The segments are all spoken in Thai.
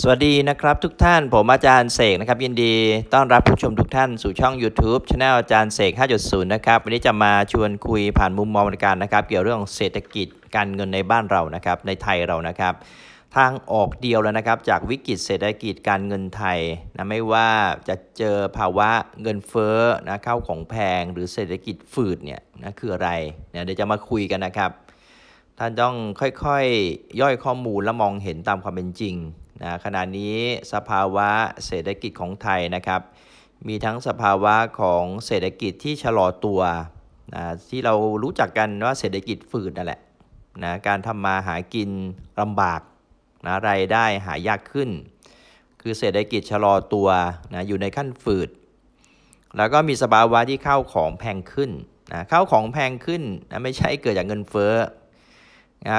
สวัสดีนะครับ ทุกท่านผมอาจารย์เสกนะครับ ยินดีต้อนรับผู้ชมทุกท่านสู่ช่อง YouTube ช anel อาจารย์เสก5.0นะครับวันนี้จะมาชวนคุยผ่านมุมมองในการนะครับ เกี่ยวเรื่องเศรษฐกิจการเงินในบ้านเรานะครับในไทยเรานะครับทางออกเดียวแล้วนะครับจากวิกฤตเศรษฐกิจการเงินไทยนะไม่ว่าจะเจอภาวะเงินเฟ้อนะเข้าของแพงหรือเศรษฐกิจฝืดเนี่ยนะคืออะไรเนี่ยเดี๋ยวจะมาคุยกันนะครับ ท่านต้องค่อยๆยย่อยข้อมูลและมองเห็นตามความเป็นจริงนะขณะนี้สภาวะเศรษฐกิจของไทยนะครับ มีทั้งสภาวะของเศรษฐกิจที่ชะลอตัวนะที่เรารู้จักกันว่าเศรษฐกิจฝืดนั่นแหละ นะ การทำมาหากินลำบากนะรายได้หายากขึ้น คือเศรษฐกิจชะลอตัวนะ อยู่ในขั้นฝืดแล้วก็มีสภาวะที่เข้าของแพงขึ้นนะข้าของแพงขึ้นนะไม่ใช่เกิดจากเงินเฟ้อ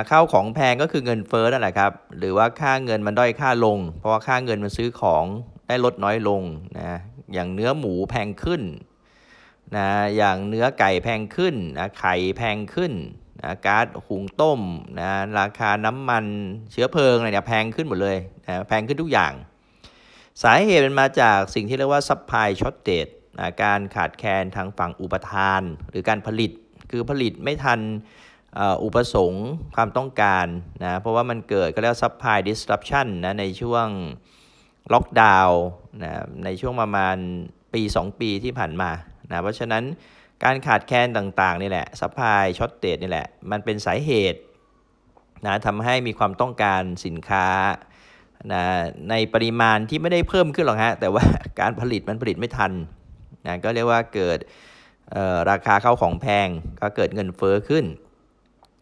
ข้าวของแพงก็คือเงินเฟ้อนั่นแหละครับ หรือว่าค่าเงินมันด้อยค่าลง เพราะว่าค่าเงินมันซื้อของได้ลดน้อยลงนะอย่างเนื้อหมูแพงขึ้นนะอย่างเนื้อไก่แพงขึ้นนะไข่แพงขึ้นนะก๊าซหุงต้มนะราคาน้ำมันเชื้อเพลิงอะไรเนี่ยแพงขึ้นหมดเลยนะแพงขึ้นทุกอย่างสาเหตุมันมาจากสิ่งที่เรียกว่าซัพพลายช็อตเตดการขาดแคลนทางฝั่งอุปทาน หรือการผลิตคือผลิตไม่ทันอุปสงค์ความต้องการนะเพราะว่ามันเกิดก็แล้ว s ซั p พ y d i ดิสรั i ชันนะในช่วงล็อกดาวน์นะในช่วงประมาณปี 2 ปีที่ผ่านมานะเพราะฉะนั้นการขาดแคลนต่าง ๆ นี่แหละซั p พลายช็อตเตดนี่แหละ มันเป็นสาเหตุนะทำให้มีความต้องการสินค้านะในปริมาณที่ไม่ได้เพิ่มขึ้นหรอกฮะ แต่ว่าการผลิตมันผลิตไม่ทันนะก็เรียกว่าเกิดราคาเข้าของแพงก็เกิดเงินเฟอ้อขึ้น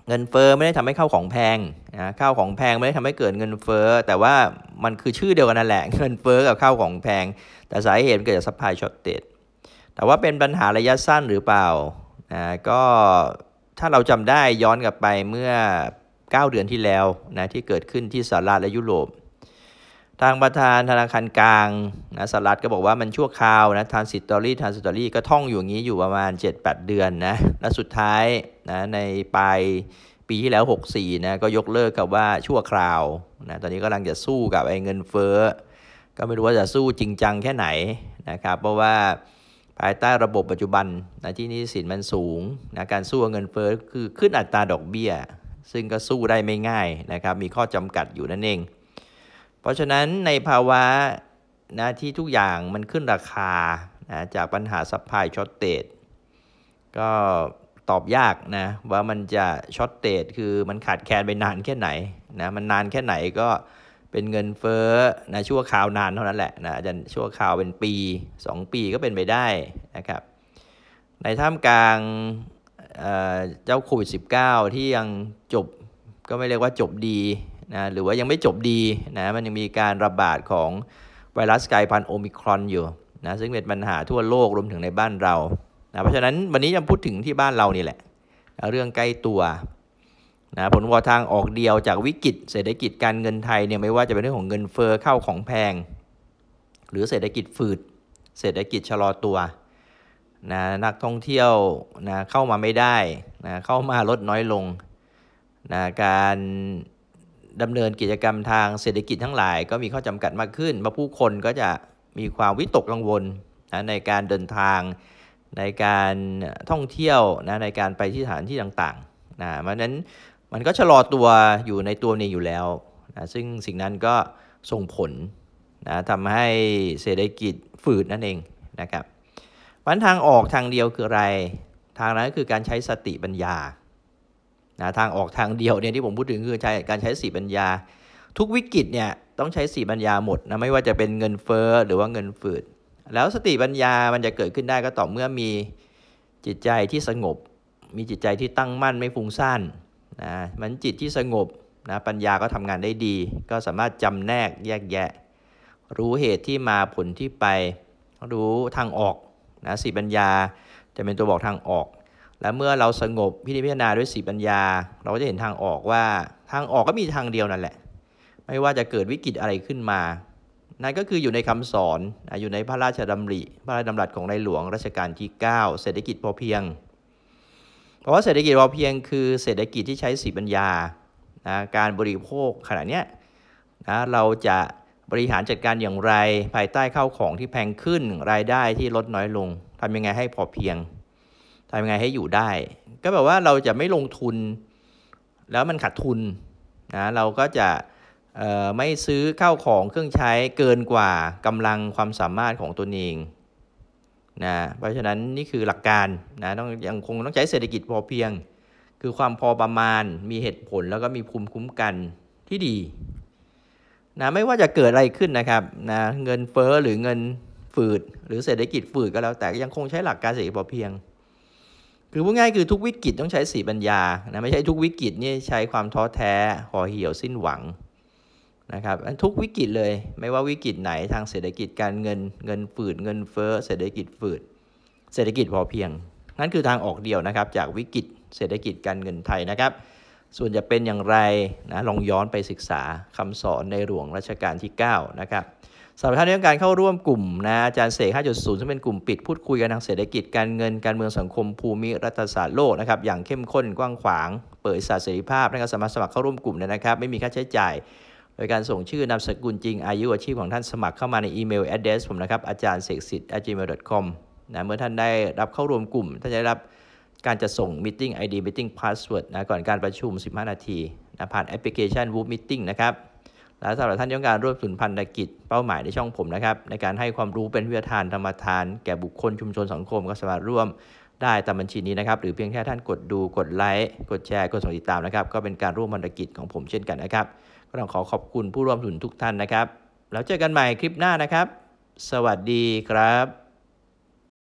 เงินเฟอ้อไม่ได้ทำให้ข้าวของแพงนะข้าวของแพงไม่ได้ทำให้เกิดเงินเฟอ้อ แต่ว่ามันคือชื่อเดียวกันนั่นแหละ เงินเฟอ้อกับข้าวของแพง แต่สาเหตุเกิดจากซัพพลายช็อตเดดแต่ว่าเป็นปัญหาระยะสั้นหรือเปล่านะก็ ถ้าเราจำได้ย้อนกลับไปเมื่อ 9 เดือนที่แล้วนะที่เกิดขึ้นที่สหรัฐและยุโรปทางประธานธนาคารกลางนะสลัดก็บอกว่ามันชั่วคราวนะทานสิตอรี่ทานสิตอรี่ก็ท่องอยู่อย่างนี้อยู่ประมาณ 7-8 เดือนนะและสุดท้ายนะในปลายปีที่แล้ว 64นะก็ยกเลิกกับว่าชั่วคราวนะตอนนี้กำลังจะสู้กับไอ้เงินเฟ้อ ก็ไม่รู้ว่าจะสู้จริงจังแค่ไหนนะครับเพราะว่าภายใต้ระบบปัจจุบันนะที่นี่สินมันสูงนะการสู้เงินเฟ้อคือขึ้นอัตราดอกเบี้ย ซึ่งก็สู้ได้ไม่ง่ายนะครับมีข้อจำกัดอยู่นั่นเองเพราะฉะนั้นในภาวะนะที่ทุกอย่างมันขึ้นราคานะจากปัญหาสัพพายช็อตเตดก็ตอบยากนะว่ามันจะช็อตเตดคือมันขาดแคลนไปนานแค่ไหนนะมันนานแค่ไหนก็เป็นเงินเฟ้อนะชั่วคราวนานเท่านั้นแหละนะจะชั่วคราวเป็นปี 2 ปีก็เป็นไปได้นะครับในท่ามกลางเจ้าโควิด -19 ที่ยังจบก็ไม่เรียกว่าจบดีนะหรือว่ายังไม่จบดีนะมันยังมีการระบาดของ ไวรัสกายพันธุ์โอมิครอนอยู่นะซึ่งเป็นปัญหาทั่วโลกรวมถึงในบ้านเรานะเพราะฉะนั้นวันนี้จะพูดถึงที่บ้านเรานี่แหละนะเรื่องใกล้ตัวนะผลวอทางออกเดียวจากวิกฤต เศรษฐกิจการเงินไทยเนี่ยไม่ว่าจะเป็นเรื่องของเงินเฟอ้อเข้าของแพง หรือเศรษฐกิจฝืดเศรษฐกิจชะลอตัวนะนักท่องเที่ยวนะเข้ามาไม่ได้นะเข้ามาลดน้อยลงนะการดำเนินกิจกรรมทางเศรษฐกิจทั้งหลายก็มีข้อจำกัดมากขึ้นมาผู้คนก็จะมีความวิตกกังวลนะในการเดินทางในการท่องเที่ยวนะในการไปที่สถานที่ต่างๆนะเพราะนั้น มันก็ชะลอตัวอยู่ในตัวนี้อยู่แล้วนะซึ่งสิ่งนั้นก็ส่งผลนะทำให้เศรษฐกิจฝืดนั่นเองนะครับวันทางออกทางเดียวคืออะไร ทางนั้นคือการใช้สติปัญญานะทางออกทางเดียวเนี่ยที่ผมพูดถึง คือใช้การใช้สีปัญญาทุกวิกฤตเนี่ยต้องใช้สีปัญญาหมดนะไม่ว่าจะเป็นเงินเฟอ้อหรือว่าเงินฝืด แล้วสติปัญญามันจะเกิดขึ้นได้ก็ต่อเมื่อมีจิตใจที่สงบ มีจิตใจที่ตั้งมั่นไม่ฟุ้งซ่านนะมันจิตที่สงบนะปัญญาก็ทำงานได้ดี ก็สามารถจำแนกแยกแยะ รู้เหตุที่มาผลที่ไปรู้ทางออกนะสีปัญญาจะเป็นตัวบอกทางออกและเมื่อเราสงบพิจารณาด้วยสีปัญญาเราก็จะเห็นทางออกว่าทางออกก็มีทางเดียวนั่นแหละ ไม่ว่าจะเกิดวิกฤตอะไรขึ้นมานั่นก็คืออยู่ในคำสอนอยู่ในพระราชดำริ พระราชดำรัสของในหลวงรัชกาลที่ 9 เศรษฐกิจพอเพียง เพราะว่าเศรษฐกิจพอเพียง คือเศรษฐกิจที่ใช้สีปัญญานะการบริโภคขณะเนี้ยนะเราจะบริหารจัดการอย่างไรภายใต้เข้าของที่แพงขึ้นรายได้ที่ลดน้อยลงทำยังไงให้พอเพียงทำยังไงให้อยู่ได้ ก็แบบว่าเราจะไม่ลงทุน แล้วมันขาดทุนนะ เราก็จะไม่ซื้อเข้าของเครื่องใช้เกินกว่ากำลังความสามารถของตัวเองนะ เพราะฉะนั้นนี่คือหลักการนะต้องยังคงต้องใช้เศรษฐกิจพอเพียง คือความพอประมาณ มีเหตุผลแล้วก็มีภูมิคุ้มกันที่ดีนะ ไม่ว่าจะเกิดอะไรขึ้นนะครับนะเงินเฟอ้อหรือเงินฝืดหรือเศรษฐกิจฝืดก็แล้วแต่ยังคงใช้หลักการเศรษฐกิจพอเพียงคือพูดง่ายคือทุกวิกฤตต้องใช้สีปัญญา นะไม่ใช่ทุกวิกฤตนี่ใช้ความท้อแท้ห่อเหี่ยวสิ้นหวังนะครับทุกวิกฤตเลย ไม่ว่าวิกฤตไหนทางเศรษฐกิจการเงิน เงินฝืดเงินเฟ้อเศรษฐกิจฝืดเศรษฐกิจพอเพียงนั่นคือทางออกเดียวนะครับจากวิกฤต เศรษฐกิจการเงินไทยนะครับ ส่วนจะเป็นอย่างไรนะลองย้อนไปศึกษาคำสอนในหลวงรัชกาลที่ 9 นะครับสำหรับท่านที่ต้องการเข้าร่วมกลุ่มนะอาจารย์เสก5.0ซึ่งเป็นกลุ่มปิดพูดคุยกันทางเศรษฐกิจการเงินการเมืองสังคมภูมิรัฐศาสตร์โลกนะครับอย่างเข้มข้นกว้างขวางเปิดศาสตร์เสรีภาพนะครับสามารถสมัครเข้าร่วมกลุ่มนะครับ ไม่มีค่าใช้จ่าย โดยการส่งชื่อนามสกุลจริงอายุอาชีพของท่านสมัครเข้ามาในอีเมลแอดเดสผมนะครับอาจารย์เสกสิทธิ์ gmail.com นะเมื่อท่านได้รับเข้าร่วมกลุ่ม ท่านจะได้รับการจะส่งติ e งไอดีมิทติ i งพาสเวิร์ดนะก่อนการประชุม15นาทีนะผ่านแอปพลิเคชันวูฟมิ m นะครับและสำหรับท่านที่ต้องการร่วมสุนพันธกิจเป้าหมายในช่องผมนะครับ ในการให้ความรู้เป็นวิทยาทานธรรมทานแก่บุคคลชุมชนสังคมก็สามารถร่วมได้ตามบัญชีนี้นะครับ หรือเพียงแค่ท่านกดดูกดไลค์กดแชร์ กดส่งติดตามนะครับ ก็เป็นการร่วมพันธกิจของผมเช่นกันนะครับ ก็ต้องขอขอบคุณผู้ร่วมสุนทุกท่านนะครับแล้วเจอกันใหม่คลิปหน้านะครับ สวัสดีครับ